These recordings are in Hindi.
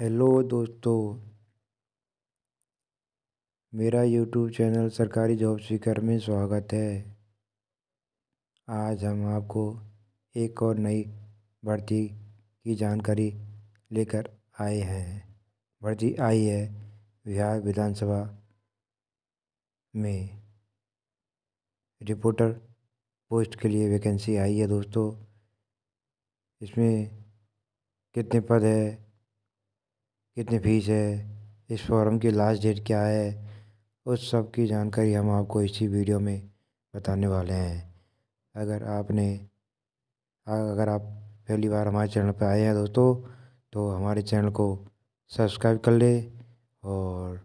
हेलो दोस्तों मेरा यूट्यूब चैनल सरकारी जॉब सीकर में स्वागत है आज हम आपको एक और नई भर्ती की जानकारी लेकर आए हैं भर्ती आई है बिहार विधानसभा में रिपोर्टर पोस्ट के लिए वैकेंसी आई है दोस्तों इसमें कितने पद है कितनी फ़ीस है इस फॉर्म की लास्ट डेट क्या है उस सब की जानकारी हम आपको इसी वीडियो में बताने वाले हैं अगर आपने अगर आप पहली बार हमारे चैनल पर आए हैं दोस्तों तो हमारे चैनल को सब्सक्राइब कर ले और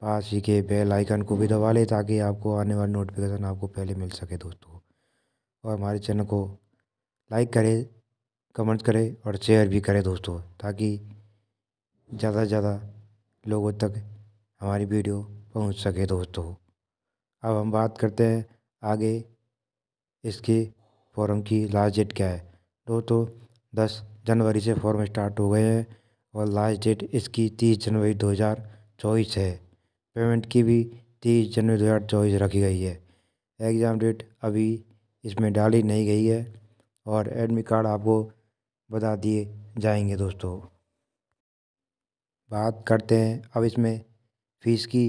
पास ही के बेल आइकन को भी दबा ले ताकि आपको आने वाले नोटिफिकेशन आपको पहले मिल सके दोस्तों और हमारे चैनल को लाइक करें कमेंट करें और शेयर भी करें दोस्तों ताकि ज़्यादा से ज़्यादा लोगों तक हमारी वीडियो पहुंच सके दोस्तों अब हम बात करते हैं आगे इसके फॉर्म की लास्ट डेट क्या है दोस्तों दस जनवरी से फॉर्म स्टार्ट हो गए हैं और लास्ट डेट इसकी तीस जनवरी दो हज़ार चौबीस है पेमेंट की भी तीस जनवरी दो हज़ार चौबीस रखी गई है एग्ज़ाम डेट अभी इसमें डाली नहीं गई है और एडमिट कार्ड आपको बता दिए जाएंगे दोस्तों बात करते हैं अब इसमें फ़ीस की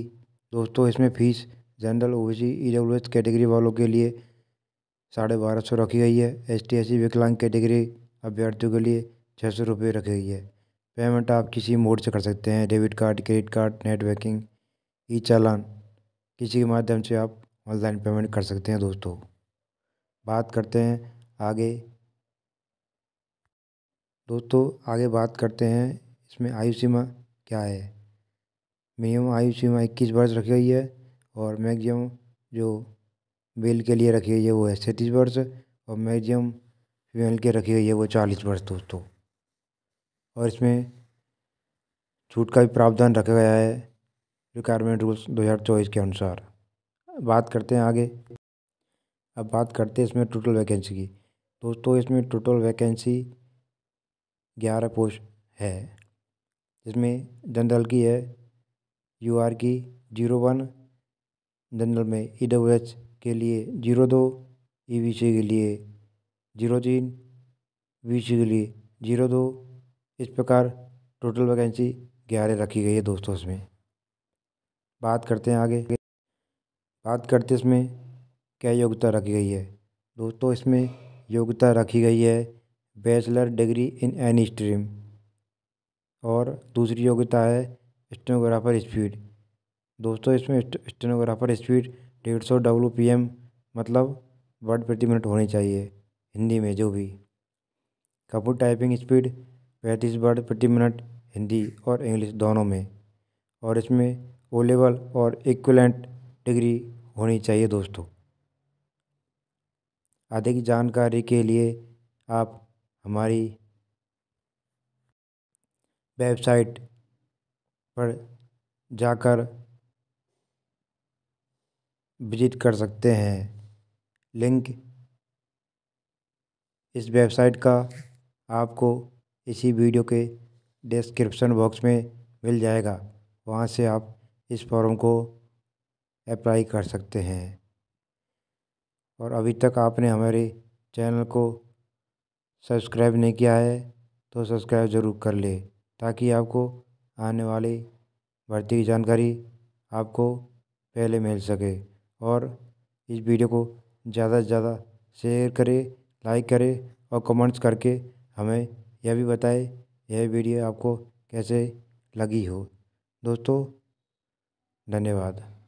दोस्तों इसमें fees general O B C E W category वालों के लिए साढ़े बारह सौ रखी गई है एस टी एस सी विकलांग कैटेगरी अभ्यर्थियों के लिए छः सौ रुपये रखी गई है पेमेंट आप किसी मोड से कर सकते हैं debit card credit card net banking E challan किसी के माध्यम से आप ऑनलाइन पेमेंट कर सकते हैं दोस्तों बात करते हैं आगे दोस्तों आगे बात करते हैं इसमें आयु सीमा क्या है मिनिमम आयु सीमा इक्कीस वर्ष रखी हुई है और मैगजिम जो बेल के लिए रखी हुई है वो है सैंतीस वर्ष और मैगजिम फीमेल के रखी हुई है वो चालीस वर्ष दोस्तों और इसमें छूट का भी प्रावधान रखा गया है रिक्वायरमेंट रूल्स दो हज़ार चौबीस के अनुसार बात करते हैं आगे अब बात करते हैं इसमें टोटल वैकेंसी की दोस्तों इसमें टोटल वैकेंसी ग्यारह पोस्ट है इसमें जनरल की है यू आर की जीरो वन जनरल में ई डब्ल्यू एच के लिए जीरो दो ई वी सी के लिए जीरो तीन वी सी के लिए जीरो दो इस प्रकार टोटल वैकेंसी ग्यारह रखी गई है दोस्तों इसमें बात करते हैं आगे बात करते इसमें क्या योग्यता रखी गई है दोस्तों इसमें योग्यता रखी गई है bachelor degree in any stream और दूसरी योग्यता है स्टेनोग्राफर स्पीड दोस्तों इसमें स्टेनोग्राफर स्पीड डेढ़ सौ डब्लू पी एम मतलब वर्ड प्रति मिनट होनी चाहिए हिंदी में जो भी कपूर टाइपिंग स्पीड पैंतीस वर्ड प्रति मिनट हिंदी और इंग्लिश दोनों में और इसमें ओ लेवल और इक्वलेंट डिग्री होनी चाहिए दोस्तों अधिक जानकारी के लिए आप हमारी वेबसाइट पर जाकर विजिट कर सकते हैं लिंक इस वेबसाइट का आपको इसी वीडियो के डिस्क्रिप्शन बॉक्स में मिल जाएगा वहाँ से आप इस फॉर्म को अप्लाई कर सकते हैं और अभी तक आपने हमारे चैनल को सब्सक्राइब नहीं किया है तो सब्सक्राइब ज़रूर कर ले ताकि आपको आने वाली भर्ती की जानकारी आपको पहले मिल सके और इस वीडियो को ज़्यादा से ज़्यादा शेयर करें लाइक करें और कमेंट्स करके हमें यह भी बताएं यह वीडियो आपको कैसे लगी हो दोस्तों धन्यवाद